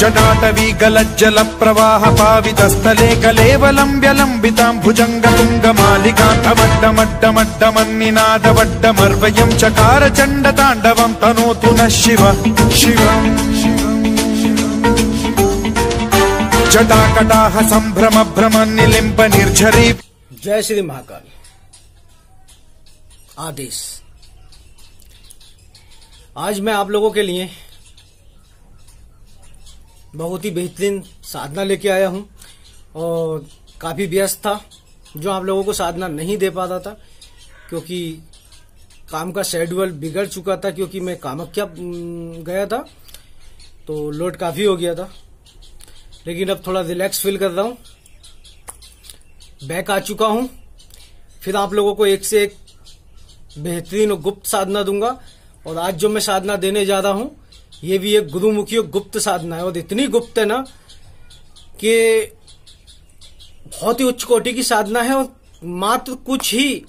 जटाटवी गलज्जलप्रवाह पावितस्थले कलेवलम्ब्यलम्बिताम् भुजङ्गपुङ्गमालिकान्तमड्डमड्डमड्डमन्निनादवड्डमर्वयम् चकार चण्डताण्डवम् तनोतु नः शिव शिवम् जटाकटाः सम्भ्रम भ्रमन्निलिम्ब निर्झरी जय श्री महाकाल आदेश आज मैं आप लोगों के लिए बहुत ही बेहतरीन साधना लेके आया हूँ और काफ़ी व्यस्त था जो आप लोगों को साधना नहीं दे पाता था क्योंकि काम का शेड्यूल बिगड़ चुका था क्योंकि मैं कामख्या गया था तो लोड काफ़ी हो गया था लेकिन अब थोड़ा रिलैक्स फील कर रहा हूँ बैक आ चुका हूँ फिर आप लोगों को एक से एक बेहतरीन और गुप्त साधना दूंगा और आज जो मैं साधना देने जा रहा हूँ ये भी एक गुरुमुखी और गुप्त साधना है और इतनी गुप्त है ना कि बहुत ही उच्च कोटि की साधना है और मात्र कुछ ही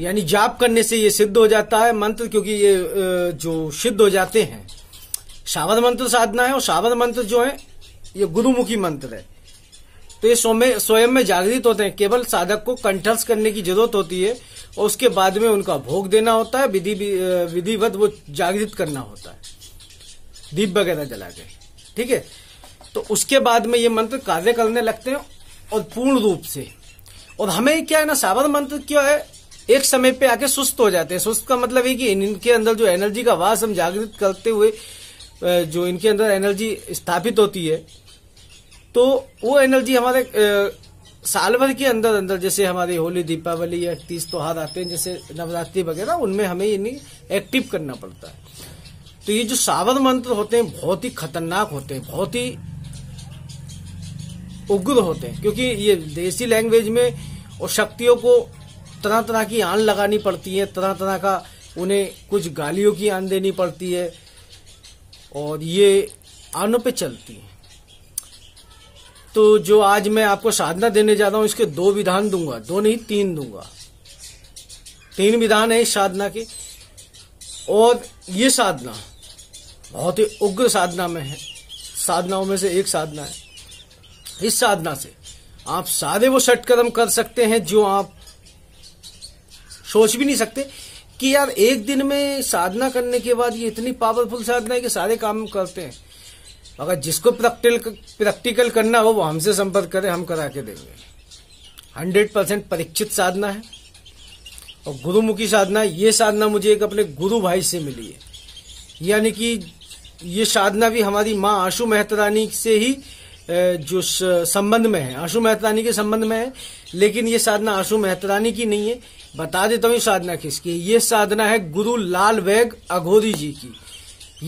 यानी जाप करने से ये सिद्ध हो जाता है मंत्र क्योंकि ये जो सिद्ध हो जाते हैं सावर मंत्र साधना है और सावर मंत्र जो है ये गुरुमुखी मंत्र है तो ये स्वयं में जागृत होते हैं केवल साधक को कंठस्थ करने की जरूरत होती है और उसके बाद में उनका भोग देना होता है विधि विधिवत वो जागृत करना होता है दीप वगैरह जला के ठीक है तो उसके बाद में ये मंत्र कार्य करने लगते हैं और पूर्ण रूप से और हमें क्या है ना सावर मंत्र क्या है एक समय पे आके सुस्त हो जाते हैं सुस्त का मतलब है कि इनके अंदर जो एनर्जी का वास हम जागृत करते हुए जो इनके अंदर एनर्जी स्थापित होती है तो वो एनर्जी हमारे साल भर के अंदर अंदर जैसे हमारी होली दीपावली या तीज त्योहार आते हैं जैसे नवरात्रि वगैरह उनमें हमें नहीं एक्टिव करना पड़ता है तो ये जो सावर मंत्र होते हैं बहुत ही खतरनाक होते हैं बहुत ही उग्र होते हैं क्योंकि ये देसी लैंग्वेज में और शक्तियों को तरह तरह की आन लगानी पड़ती है तरह तरह का उन्हें कुछ गालियों की आन देनी पड़ती है और ये आनों पे चलती है तो जो आज मैं आपको साधना देने जा रहा हूं इसके दो विधान दूंगा दो नहीं तीन दूंगा तीन विधान है इस साधना के और ये साधना बहुत ही उग्र साधना में है साधनाओं में से एक साधना है इस साधना से आप सारे वो कदम कर सकते हैं जो आप सोच भी नहीं सकते कि यार एक दिन में साधना करने के बाद ये इतनी पावरफुल साधना है कि सारे काम करते हैं अगर जिसको प्रैक्टिकल करना हो वो हमसे संपर्क करें हम करा के देंगे हंड्रेड परसेंट परीक्षित साधना है और गुरुमुखी साधना ये साधना मुझे एक अपने गुरु भाई से मिली है यानी कि ये साधना भी हमारी माँ आशु मेहतरानी से ही जो संबंध में है आशु मेहतरानी के संबंध में है लेकिन ये साधना आशु मेहतरानी की नहीं है बता देता हूँ साधना किसकी ये साधना है गुरु लाल वैग अघोरी जी की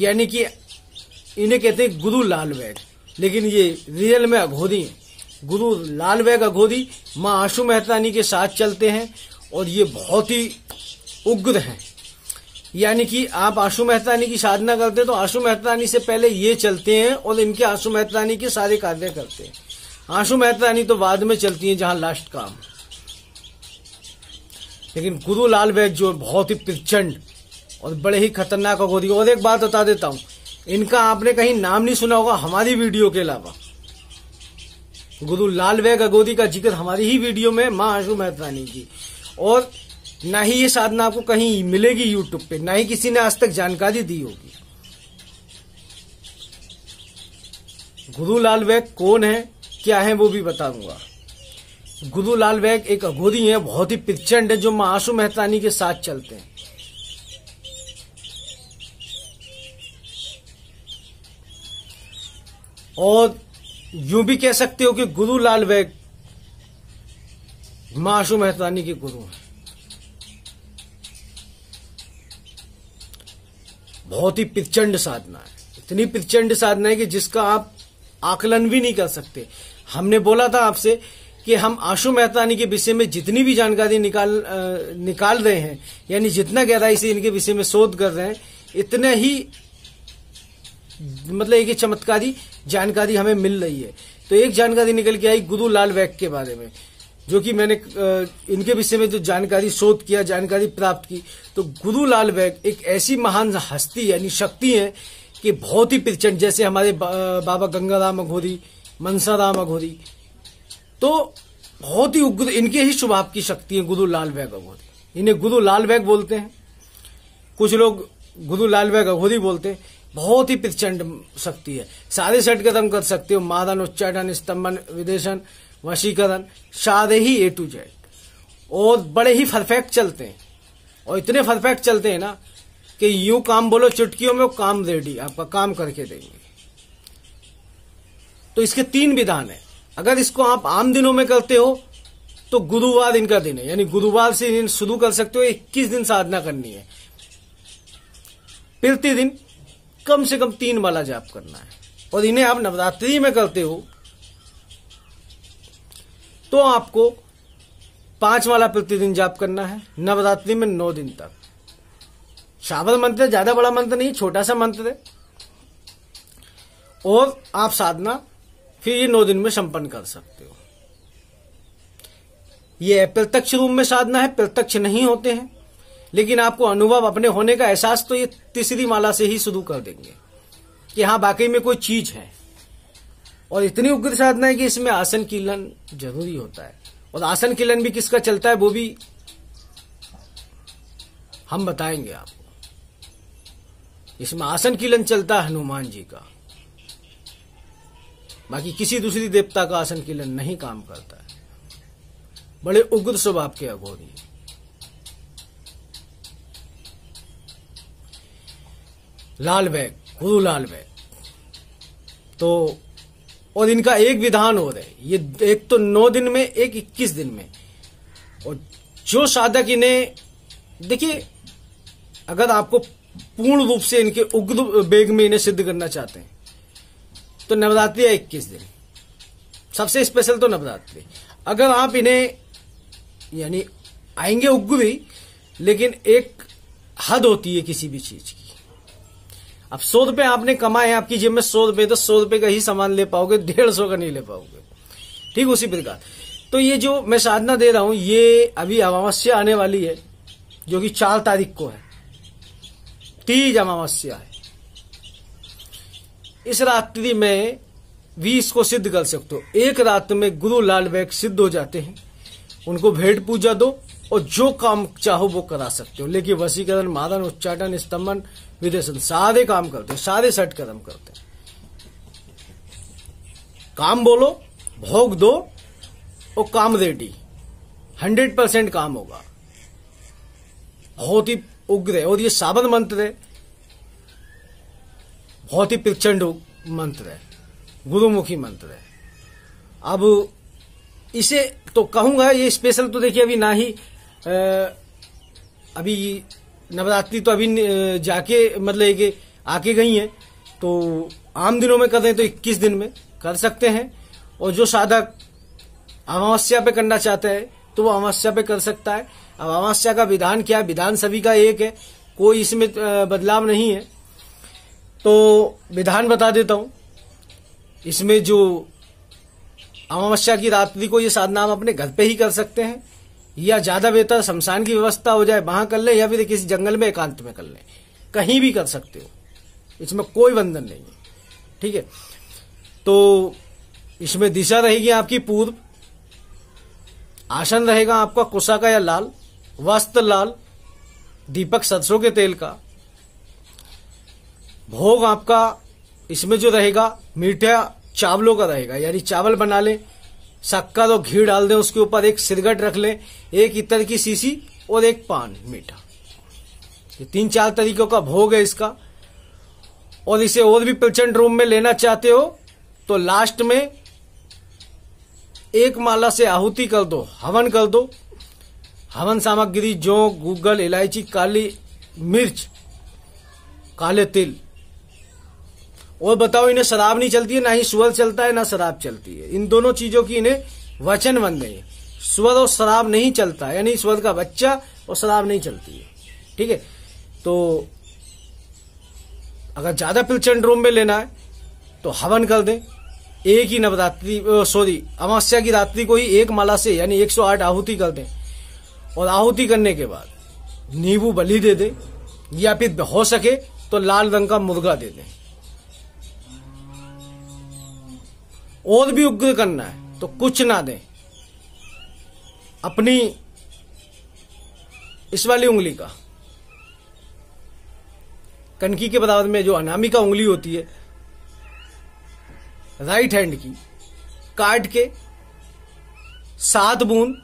यानी कि इन्हें कहते हैं गुरु लाल बैग लेकिन ये रियल में अघोरी है गुरु लाल बैग अघोरी माँ आशु मेहतानी के साथ चलते हैं और ये बहुत ही उग्र हैं यानी कि आप आशु मेहतानी की साधना करते हैं तो आंसू मेहतानी से पहले ये चलते हैं और इनके आंसू मेहतानी के सारे कार्य करते हैं आंसू मेहतानी तो बाद में चलती है जहां लास्ट काम लेकिन गुरु लाल बैग जो बहुत ही प्रचंड और बड़े ही खतरनाक अघोरी और एक बात बता देता हूं इनका आपने कहीं नाम नहीं सुना होगा हमारी वीडियो के अलावा गुरु लाल वे गगोदी का जिक्र हमारी ही वीडियो में माँ आशु मेहतानी की और ना ही ये साधना आपको कहीं मिलेगी यूट्यूब पे ना ही किसी ने आज तक जानकारी दी होगी गुरु लाल वैग कौन है क्या है वो भी बताऊंगा गुरु लाल वैग एक अघोरी है बहुत ही प्रचंड है जो माँ आशु मेहतानी के साथ चलते हैं और यूं भी कह सकते हो कि गुरु लाल बैग माशू मेहतानी के गुरु हैं बहुत ही प्रचंड साधना है इतनी प्रचंड साधना है कि जिसका आप आकलन भी नहीं कर सकते हमने बोला था आपसे कि हम आशु मेहतानी के विषय में जितनी भी जानकारी निकाल आ, निकाल रहे हैं यानी जितना गहराई से इनके विषय में शोध कर रहे हैं इतने ही मतलब एक ही चमत्कारी जानकारी हमें मिल रही है तो एक जानकारी निकल के आई गुरु लाल वैक के बारे में जो कि मैंने इनके विषय में जो जानकारी शोध किया जानकारी प्राप्त की तो गुरु लाल वैक एक ऐसी महान हस्ती यानी शक्ति है कि बहुत ही प्रचंड जैसे हमारे बा, बाबा गंगाराम अघोरी मनसाराम अघोरी तो बहुत ही उग्र इनके ही स्वभाव की शक्ति है गुरु लाल वैग अघोरी इन्हें गुरु लाल वैग बोलते हैं कुछ लोग गुरु लाल वैग अघोरी बोलते हैं बहुत ही प्रचंड शक्ति है सारे सेट कदम कर सकते हो मादन उच्चाटन स्तंभन विदेशन वशीकरण सारे ही ए टू जेड और बड़े ही परफेक्ट चलते हैं और इतने परफेक्ट चलते हैं ना कि यूं काम बोलो चुटकियों में काम रेडी आपका काम करके देंगे तो इसके तीन विधान है अगर इसको आप आम दिनों में करते हो तो गुरुवार इनका दिन है यानी गुरुवार से शुरू कर सकते हो इक्कीस दिन साधना करनी है प्रतिदिन कम से कम तीन माला जाप करना है और इन्हें आप नवरात्रि में करते हो तो आपको पांच माला प्रतिदिन जाप करना है नवरात्रि में नौ दिन तक शावर मंत्र ज्यादा बड़ा मंत्र नहीं छोटा सा मंत्र है और आप साधना फिर ये नौ दिन में संपन्न कर सकते हो ये प्रत्यक्ष रूप में साधना है प्रत्यक्ष नहीं होते हैं लेकिन आपको अनुभव अपने होने का एहसास तो ये तीसरी माला से ही शुरू कर देंगे कि हाँ बाकी में कोई चीज है और इतनी उग्र साधना है कि इसमें आसन किलन जरूरी होता है और आसन किलन भी किसका चलता है वो भी हम बताएंगे आपको इसमें आसन किलन चलता है हनुमान जी का बाकी किसी दूसरी देवता का आसन किलन नहीं काम करता है बड़े उग्र स्वभाव के अघोरी लाल बैग गुरु लाल बैग तो और इनका एक विधान हो रहा है ये एक तो नौ दिन में एक इक्कीस दिन में और जो साधक इन्हें देखिए अगर आपको पूर्ण रूप से इनके उग्र वेग में इन्हें सिद्ध करना चाहते हैं तो नवरात्रि है इक्कीस दिन सबसे स्पेशल तो नवरात्रि अगर आप इन्हें यानी आएंगे उग्र भी लेकिन एक हद होती है किसी भी चीज की अब सौ रुपये आपने कमाए हैं आपकी जेब में सौ रुपये तो सौ रुपये का ही सामान ले पाओगे डेढ़ सौ का नहीं ले पाओगे ठीक उसी प्रकार तो ये जो मैं साधना दे रहा हूं ये अभी अमावस्या आने वाली है जो कि चार तारीख को है तीज अमावस्या है इस रात्रि में भी इसको सिद्ध कर सकते हो एक रात में गुरु लाल बैग सिद्ध हो जाते हैं उनको भेंट पूजा दो और जो काम चाहो वो करा सकते हो लेकिन वसीकरण मादन उच्चाटन स्तंभन विदेशन सादे काम करते हैं सादे सट कदम करते हैं काम बोलो भोग दो और काम रेडी हंड्रेड परसेंट काम होगा बहुत ही उग्र है और ये सावन मंत्र है बहुत ही प्रचंड मंत्र है गुरुमुखी मंत्र है अब इसे तो कहूंगा ये स्पेशल तो देखिए अभी ना ही आ, अभी नवरात्रि तो अभी जाके मतलब कि आके गई है तो आम दिनों में कर रहे हैं तो इक्कीस दिन में कर सकते हैं और जो साधक अमावस्या पे करना चाहते हैं तो वो अमावस्या पे कर सकता है अब अमावस्या का विधान क्या है विधान सभी का एक है कोई इसमें बदलाव नहीं है तो विधान बता देता हूं इसमें जो अमावस्या की रात्रि को ये साधना हम अपने घर पे ही कर सकते हैं या ज्यादा बेहतर शमशान की व्यवस्था हो जाए वहां कर ले या फिर किसी जंगल में एकांत में कर ले कहीं भी कर सकते हो इसमें कोई बंधन नहीं है ठीक है तो इसमें दिशा रहेगी आपकी पूर्व आसन रहेगा आपका कुशा का या लाल वस्त्र लाल दीपक सरसों के तेल का भोग आपका इसमें जो रहेगा मीठा चावलों का रहेगा यानी चावल बना ले शक्कर और घी डाल दें उसके ऊपर एक सिरगट रख लें एक इतर की सीसी और एक पान मीठा ये तीन चार तरीकों का भोग है इसका और इसे और भी प्रचंड रूम में लेना चाहते हो तो लास्ट में एक माला से आहुति कर दो हवन कर दो हवन सामग्री जौ गूगल इलायची काली मिर्च काले तिल और बताओ इन्हें शराब नहीं चलती है ना ही सुअर चलता है ना शराब चलती है इन दोनों चीजों की इन्हें वचन बन गई स्वर और शराब नहीं चलता यानी स्वर का बच्चा और शराब नहीं चलती है ठीक है तो अगर ज्यादा प्रचंड रूम में लेना है तो हवन कर दें एक ही नवरात्रि सॉरी अमावस्या की रात्रि को ही एक माला से यानी 108 आहुति कर दें और आहुति करने के बाद नींबू बलि दे दें या फिर हो सके तो लाल रंग का मुर्गा दे दें और भी उग्र करना है तो कुछ ना दें अपनी इस वाली उंगली का कनकी के बराबर में जो अनामी का उंगली होती है राइट हैंड की काट के सात बूंद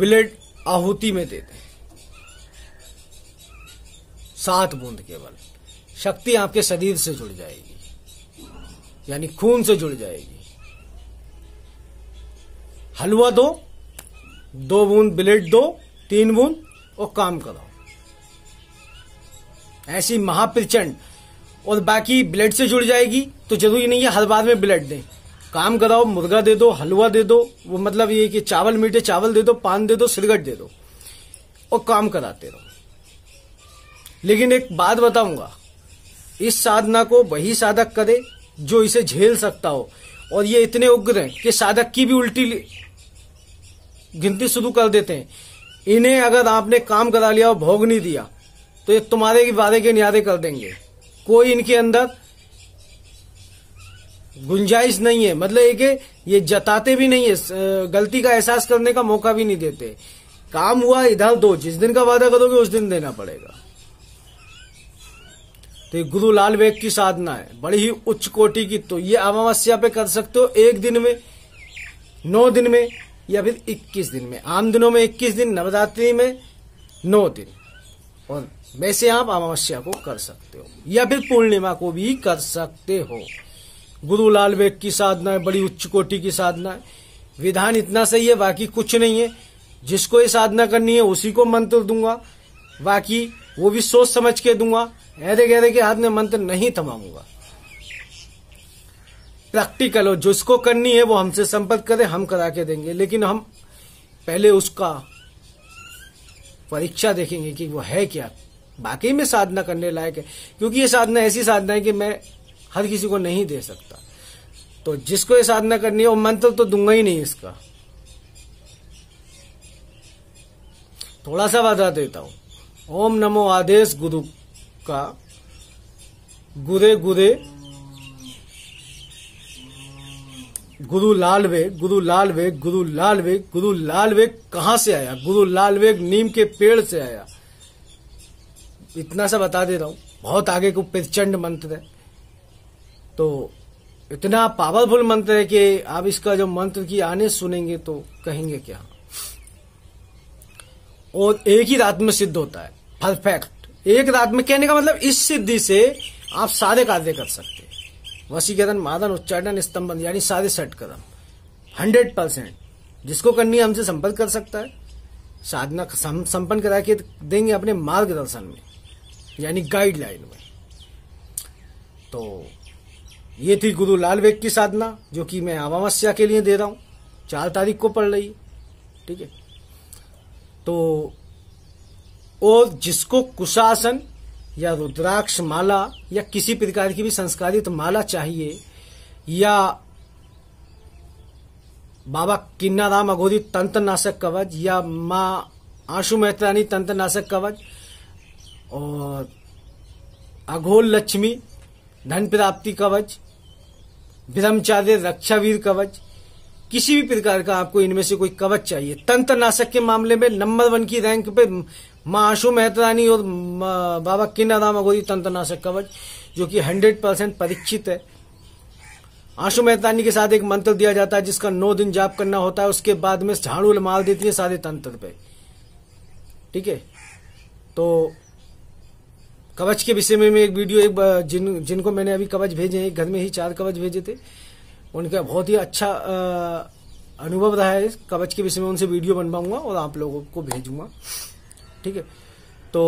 विलेट आहुति में देते हैं सात बूंद केवल शक्ति आपके शरीर से जुड़ जाएगी यानी खून से जुड़ जाएगी हलवा दो दो बूंद ब्लेड दो तीन बूंद और काम करो ऐसी महाप्रचंड और बाकी ब्लेड से जुड़ जाएगी तो जरूरी नहीं है हर बार में ब्लेड दें काम कराओ मुर्गा दे दो हलवा दे दो वो मतलब ये कि चावल मीठे चावल दे दो पान दे दो सिरगट दे दो और काम कराते रहो लेकिन एक बात बताऊंगा इस साधना को वही साधक करे जो इसे झेल सकता हो और ये इतने उग्र हैं कि साधक की भी उल्टी गिनती शुरू कर देते हैं इन्हें अगर आपने काम करा लिया और भोग नहीं दिया तो ये तुम्हारे की वादे के न्यारे कर देंगे कोई इनके अंदर गुंजाइश नहीं है मतलब ये ये जताते भी नहीं है गलती का एहसास करने का मौका भी नहीं देते काम हुआ इधर दो जिस दिन का वादा करोगे उस दिन देना पड़ेगा तो ये गुरु लाल वेग की साधना है बड़ी ही उच्च कोटि की तो ये अमावस्या पे कर सकते हो एक दिन में नौ दिन में या फिर इक्कीस दिन में आम दिनों में इक्कीस दिन नवरात्रि में नौ दिन और वैसे आप अमावस्या को कर सकते हो या फिर पूर्णिमा को भी कर सकते हो गुरु लाल वेग की साधना है बड़ी उच्च कोटि की साधना है विधान इतना सही है बाकी कुछ नहीं है जिसको ये साधना करनी है उसी को मंत्र दूंगा बाकी वो भी सोच समझ के दूंगा ऐदे गहरे के हाथ में मंत्र नहीं थमाऊंगा प्रैक्टिकल हो जिसको करनी है वो हमसे संपर्क करे हम करा के देंगे लेकिन हम पहले उसका परीक्षा देखेंगे कि वो है क्या बाकी में साधना करने लायक है क्योंकि ये साधना ऐसी साधना है कि मैं हर किसी को नहीं दे सकता तो जिसको ये साधना करनी है वो मंत्र तो दूंगा ही नहीं इसका थोड़ा सा वादा देता हूं ओम नमो आदेश गुरु का गुरे गुरे गुरु लाल वेग गुरु लाल वेग गुरु लाल वेग गुरु लाल वेग कहाँ से आया गुरु लाल वेग नीम के पेड़ से आया इतना सा बता दे रहा हूं बहुत आगे को प्रचंड मंत्र है तो इतना पावरफुल मंत्र है कि आप इसका जो मंत्र की आने सुनेंगे तो कहेंगे क्या और एक ही रात में सिद्ध होता है परफेक्ट एक रात में कहने का मतलब इस सिद्धि से आप सारे कार्य कर सकते हैं वसीकरण मादन उच्चाटन स्तंभन यानी सारे सेट कदम हंड्रेड परसेंट जिसको करनी हमसे संपर्क कर सकता है साधना संपन्न करा के देंगे अपने मार्गदर्शन में यानी गाइडलाइन में तो ये थी गुरु लाल वेग की साधना जो कि मैं अमावस्या के लिए दे रहा हूँ चार तारीख को पढ़ रही ठीक है तो और जिसको कुशासन या रुद्राक्ष माला या किसी प्रकार की भी संस्कारित माला चाहिए या बाबा किन्नाराम अघोरी तंत्र नाशक कवच या माँ आशु मेहतरानी तंत्र नाशक कवच और अघोल लक्ष्मी धन प्राप्ति कवच ब्रह्मचार्य रक्षावीर कवच किसी भी प्रकार का आपको इनमें से कोई कवच चाहिए तंत्र नाशक के मामले में नंबर वन की रैंक पे माँ आशु मेहतरानी और बाबा किन्ना दाम अगोरी तंत्रनाशक कवच जो कि 100 परसेंट परीक्षित है आशु मेहतानी के साथ एक मंत्र दिया जाता है जिसका नौ दिन जाप करना होता है उसके बाद में झाड़ू माल देती है सारे तंत्र पे ठीक है तो कवच के विषय में मैं एक वीडियो एक जिन जिनको मैंने अभी कवच भेजे हैं घर में ही चार कवच भेजे थे उनका बहुत ही अच्छा अनुभव रहा है कवच के विषय में उनसे वीडियो बनवाऊंगा और आप लोगों को भेजूंगा ठीक है तो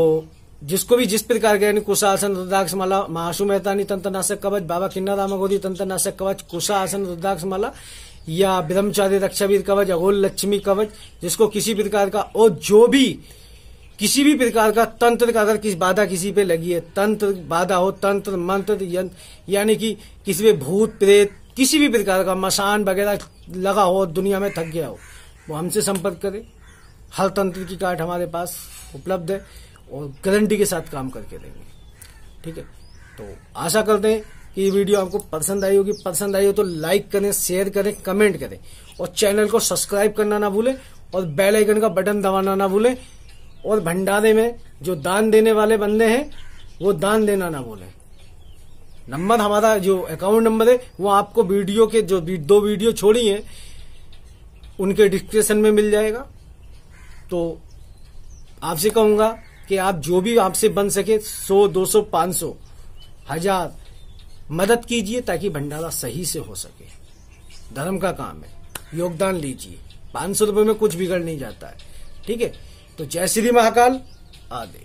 जिसको भी जिस प्रकार के यानी कुशा आसन रुद्राक्ष माला महाशु मेहतानी तंत्रनाशक कवच बाबा किन्ना रामा गोदी तंत्रनाशक कवच कुशा आसन रुद्राक्ष माला या ब्रह्मचार्य रक्षावीर कवच अगोल लक्ष्मी कवच जिसको किसी प्रकार का और जो भी किसी भी प्रकार का तंत्र का अगर किस बाधा किसी पे लगी है तंत्र बाधा हो तंत्र मंत्र यानी कि किसी पे भूत प्रेत किसी भी प्रकार का मशान वगैरह लगा हो दुनिया में थक गया हो वो हमसे संपर्क करे हर तंत्र की कार्ड हमारे पास उपलब्ध है और गारंटी के साथ काम करके देंगे ठीक है तो आशा करते हैं कि ये वीडियो आपको पसंद आई होगी पसंद आई हो तो लाइक करें शेयर करें कमेंट करें और चैनल को सब्सक्राइब करना ना भूलें और बेल आइकन का बटन दबाना ना भूलें और भंडारे में जो दान देने वाले बंदे हैं वो दान देना ना भूलें नंबर हमारा जो अकाउंट नंबर है वो आपको वीडियो के जो दो वीडियो छोड़ी है उनके डिस्क्रिप्शन में मिल जाएगा तो आपसे कहूंगा कि आप जो भी आपसे बन सके 100, 200, 500, हजार मदद कीजिए ताकि भंडारा सही से हो सके धर्म का काम है योगदान लीजिए पांच सौ रुपये में कुछ बिगड़ नहीं जाता है ठीक है तो जय श्री महाकाल आदि